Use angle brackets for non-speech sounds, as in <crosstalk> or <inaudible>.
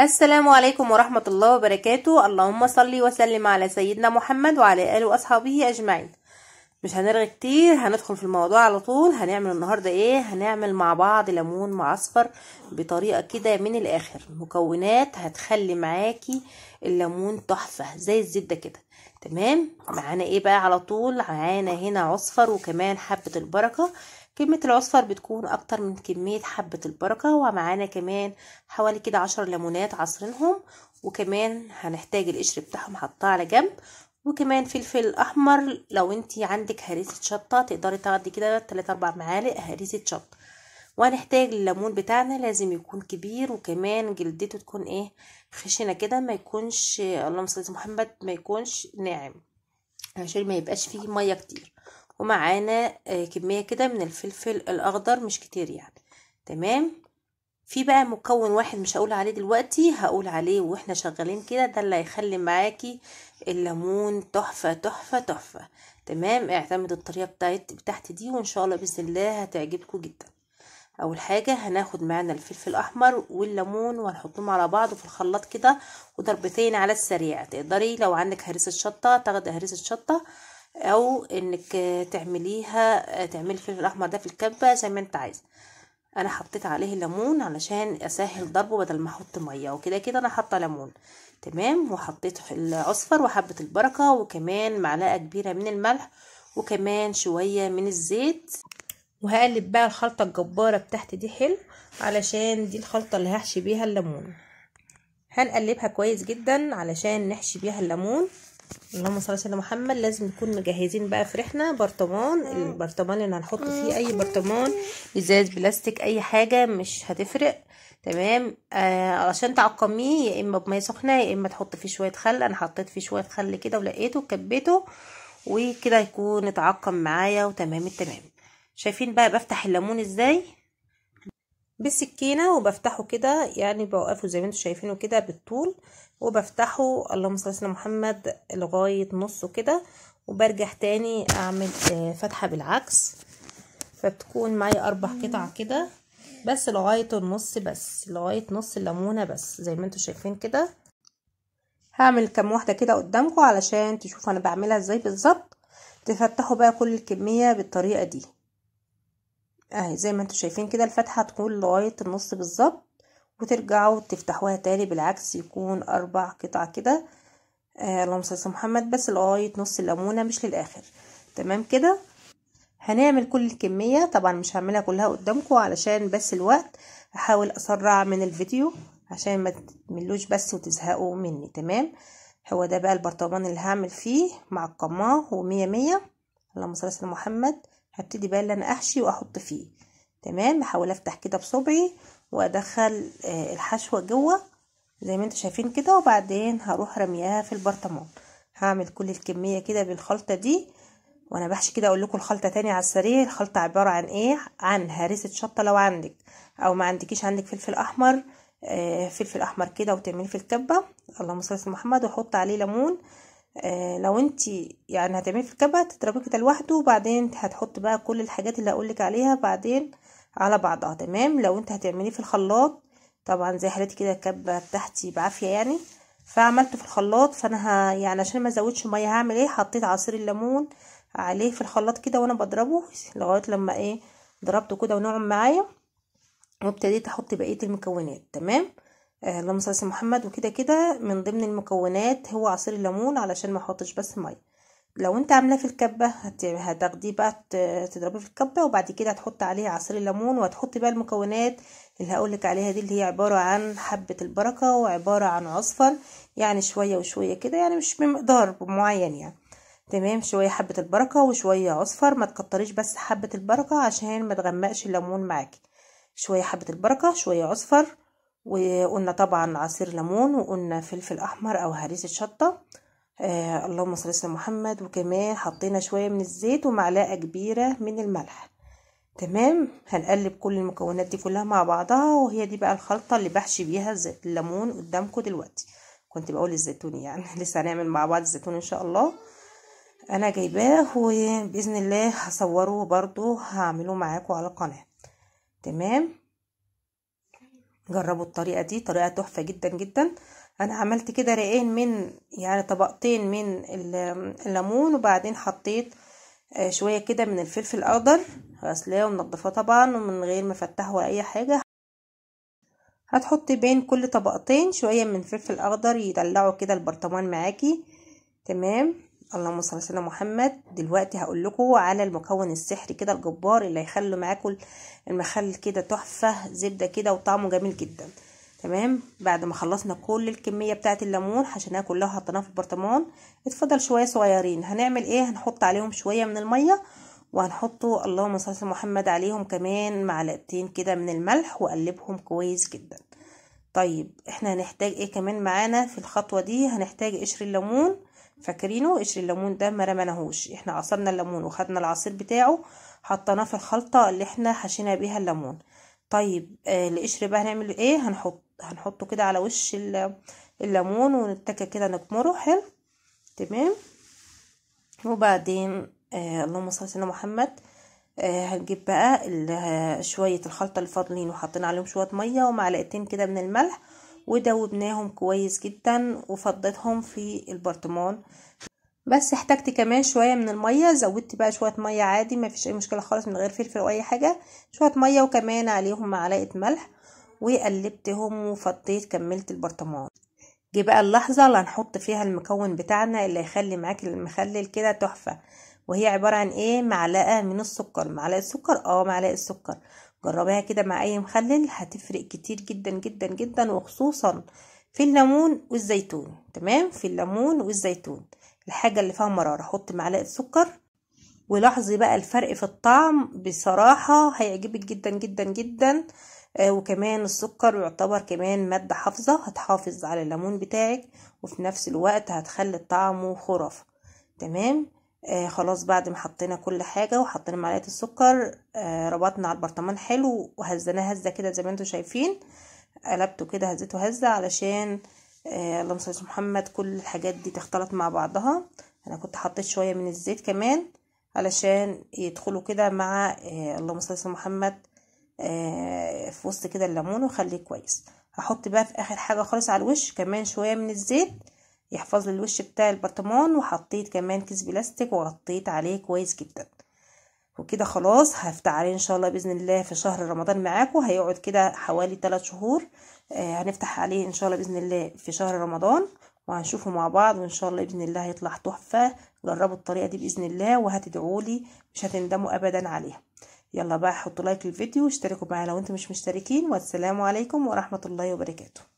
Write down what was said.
السلام عليكم ورحمة الله وبركاته اللهم صلي وسلم على سيدنا محمد وعلى آله وأصحابه أجمعين مش هنرغي كتير هندخل في الموضوع على طول هنعمل النهاردة ايه هنعمل مع بعض ليمون معصفر بطريقة كده من الآخر مكونات هتخلي معاكي الليمون تحفة زي الزبدة كده تمام معانا ايه بقى على طول معانا هنا عصفر وكمان حبة البركة كمية العصفر بتكون أكتر من كمية حبة البركة ومعانا كمان حوالي كده عشر ليمونات عصرينهم وكمان هنحتاج القشر بتاعهم حطاه على جنب وكمان فلفل أحمر لو انتي عندك هريسة شطة تقدري تاخدي كده تلاتة أربع معالق هريسة شطة وهنحتاج الليمون بتاعنا لازم يكون كبير وكمان جلدته تكون ايه خشنة كده ما يكونش اللهم صل محمد ما يكونش ناعم عشان ما يبقاش فيه مية كتير ومعانا آه، كمية كده من الفلفل الأخضر مش كتير يعني تمام في بقى مكون واحد مش هقول عليه دلوقتي هقول عليه واحنا شغالين كده ده اللي هيخلي معاكي الليمون تحفة تحفة تحفة تمام اعتمد الطريقة بتاعت بتاعتي دي وان شاء الله بإذن الله هتعجبكم جدا اول حاجة هناخد معانا الفلفل الاحمر والليمون وهنحطهم على بعض في الخلاط كده وضربتين على السريع تقدري لو عندك هريسة شطة تاخدي هريسة شطة او انك تعمليها تعملي الفلفل الاحمر ده في الكبه زي ما انت عايزه انا حطيت عليه ليمون علشان اسهل ضربه بدل ما احط ميه وكده كده انا حاطه ليمون تمام وحطيت الاصفر وحبه البركه وكمان معلقه كبيره من الملح وكمان شويه من الزيت وهقلب بقى الخلطه الجباره بتاعتي دي حلو علشان دي الخلطه اللي هحشي بيها الليمون هنقلبها كويس جدا علشان نحشي بيها الليمون اللهم صل على سيدنا محمد لازم نكون مجهزين بقى في برطمان البرطمان اللي هنحط فيه اي برطمان ازاز بلاستيك اي حاجه مش هتفرق تمام آه علشان تعقميه يا اما بميه سخنه يا اما تحط فيه شويه خل انا حطيت فيه شويه خل كده ولقيته وكبيته وكده هيكون اتعقم معايا وتمام التمام شايفين بقى بفتح الليمون ازاي بالسكينة وبفتحه كده يعني بوقفه زي ما انتوا شايفينه كده بالطول وبفتحه اللهم صل على سيدنا محمد لغاية نصه كده وبرجع تاني اعمل آه، فتحة بالعكس فبتكون معايا اربع قطع كده بس لغاية النص بس لغاية نص الليمونة بس زي ما انتوا شايفين كده هعمل كم واحدة كده قدامكم علشان تشوفوا انا بعملها ازاي بالظبط تفتحوا بقى كل الكمية بالطريقة دي اهي زي ما انتم شايفين كده الفتحه تكون لغايه النص بالظبط وترجعوا تفتحوها تاني بالعكس يكون اربع قطع كده آه اللهم صل محمد بس لغايه نص الليمونه مش للاخر تمام كده هنعمل كل الكميه طبعا مش هعملها كلها قدامكم علشان بس الوقت هحاول اسرع من الفيديو عشان ما تملوش بس وتزهقوا مني تمام هو ده بقى البرطمان اللي هعمل فيه مع القماه ومية مية اللهم صل على محمد هبتدي بقى اللي انا احشي واحط فيه تمام بحاول افتح كده بصبعي وادخل آه، الحشوه جوه زي ما انتم شايفين كده وبعدين هروح رميها في البرطمان هعمل كل الكميه كده بالخلطه دي وانا بحشي كده اقول لكم الخلطه تاني على السريع الخلطه عباره عن ايه عن هريسه شطه لو عندك او ما عندكيش عندك فلفل احمر آه، فلفل احمر كده وتعمليه في الكبه اللهم صل على محمد وحط عليه ليمون آه، لو انت يعني هتعملي في الكبه تضربي كده لوحده وبعدين هتحط بقى كل الحاجات اللي هقولك عليها بعدين على بعضها تمام لو انت هتعمليه في الخلاط طبعا زي حالتي كده الكبه بتاعتي بعافيه يعني فعملته في الخلاط فانا ها يعني عشان ما ازودش ميه هعمل ايه حطيت عصير الليمون عليه في الخلاط كده وانا بضربه لغايه لما ايه ضربته كده وناعم معايا وابتديت احط بقيه المكونات تمام آه، اللهم صل محمد وكده كده من ضمن المكونات هو عصير الليمون علشان ما احطش بس ميه لو انت عاملاه في الكبه هتاخديه بقى تضربيه في الكبه وبعد كده هتحط عليه عصير الليمون وهتحطي بقى المكونات اللي هقولك عليها دي اللي هي عباره عن حبه البركه وعباره عن عصفر يعني شويه وشويه كده يعني مش بمقدار معين يعني تمام شويه حبه البركه وشويه عصفر ما تكتريش بس حبه البركه عشان ما تغمقش الليمون معاكي شويه حبه البركه شويه عصفر وقلنا طبعا عصير ليمون وقلنا فلفل احمر او هريسه شطه آه اللهم صل على محمد وكمان حطينا شويه من الزيت ومعلقه كبيره من الملح تمام هنقلب كل المكونات دي كلها مع بعضها وهي دي بقى الخلطه اللي بحشي بيها الليمون قدامكم دلوقتي كنت بقول الزيتون يعني <laughs> لسه هنعمل مع بعض الزيتون ان شاء الله انا جايباه وباذن الله هصوره برضو هعمله معاكم على القناه تمام جربوا الطريقه دي طريقه تحفه جدا جدا انا عملت كده رقين من يعني طبقتين من الليمون وبعدين حطيت آه، شويه كده من الفلفل الاخضر غسلاه ومنضفاه طبعا ومن غير ما افتحه ولا اي حاجه هتحطي بين كل طبقتين شويه من الفلفل الاخضر يدلعوا كده البرطمان معاكي تمام اللهم صل على محمد دلوقتي هقول لكم على المكون السحري كده الجبار اللي هيخلوا معاكم المخل كده تحفه زبده كده وطعمه جميل جدا تمام بعد ما خلصنا كل الكميه بتاعه الليمون حشيناها كلها وحطيناها في البرطمان اتفضل شويه صغيرين هنعمل ايه هنحط عليهم شويه من الميه وهنحطه اللهم صل على محمد عليهم كمان معلقتين كده من الملح وقلبهم كويس جدا طيب احنا هنحتاج ايه كمان معانا في الخطوه دي هنحتاج قشر الليمون فاكرينه قشر الليمون ده ما رمناهوش احنا عصرنا الليمون وخدنا العصير بتاعه حطيناه في الخلطه اللي احنا حشينا بيها الليمون طيب آه القشر بقى هنعمل ايه هنحط هنحطه كده على وش الليمون ونتكه كده نكمره حلو تمام وبعدين آه اللهم صل على سيدنا محمد آه هنجيب بقى شويه الخلطه اللي فاضلين وحطينا عليهم شويه ميه ومعلقتين كده من الملح ودوبناهم كويس جدا وفضيتهم في البرطمان بس احتجت كمان شوية من المية زودت بقى شوية مية عادي مفيش اي مشكلة خالص من غير فلفل او اي حاجة شوية مية وكمان عليهم معلقة ملح وقلبتهم وفضيت كملت البرطمان جه بقى اللحظة اللي هنحط فيها المكون بتاعنا اللي هيخلي معاك المخلل كده تحفة وهي عبارة عن ايه معلقة من السكر معلقة سكر اه معلقة سكر جربيها كده مع اي مخلل هتفرق كتير جدا جدا جدا وخصوصا في الليمون والزيتون تمام في الليمون والزيتون الحاجه اللي فيها مراره حط معلقه سكر ولاحظي بقى الفرق في الطعم بصراحه هيعجبك جدا جدا جدا آه وكمان السكر يعتبر كمان ماده حافظه هتحافظ على الليمون بتاعك وفي نفس الوقت هتخلي طعمه خرافه تمام آه خلاص بعد ما حطينا كل حاجة وحطينا معلقة السكر آه ربطنا على البرطمان حلو وهزناه هزة كده زي ما انتوا شايفين قلبته كده هزيته هزة علشان آه اللهم صل محمد كل الحاجات دي تختلط مع بعضها انا كنت حطيت شوية من الزيت كمان علشان يدخلوا كده مع آه اللهم صل محمد آه في وسط كده الليمون وخليه كويس هحط بقى في اخر حاجة خالص على الوش كمان شوية من الزيت يحفظ لي الوش بتاع البرطمان وحطيت كمان كيس بلاستيك وغطيت عليه كويس جدا وكده خلاص هفتح عليه ان شاء الله باذن الله في شهر رمضان معاكم هيقعد كده حوالي 3 شهور آه هنفتح عليه ان شاء الله باذن الله في شهر رمضان وهنشوفه مع بعض وان شاء الله باذن الله هيطلع تحفه جربوا الطريقه دي باذن الله وهتدعوا لي مش هتندموا ابدا عليها يلا بقى حطوا لايك للفيديو واشتركوا معايا لو انتم مش مشتركين والسلام عليكم ورحمه الله وبركاته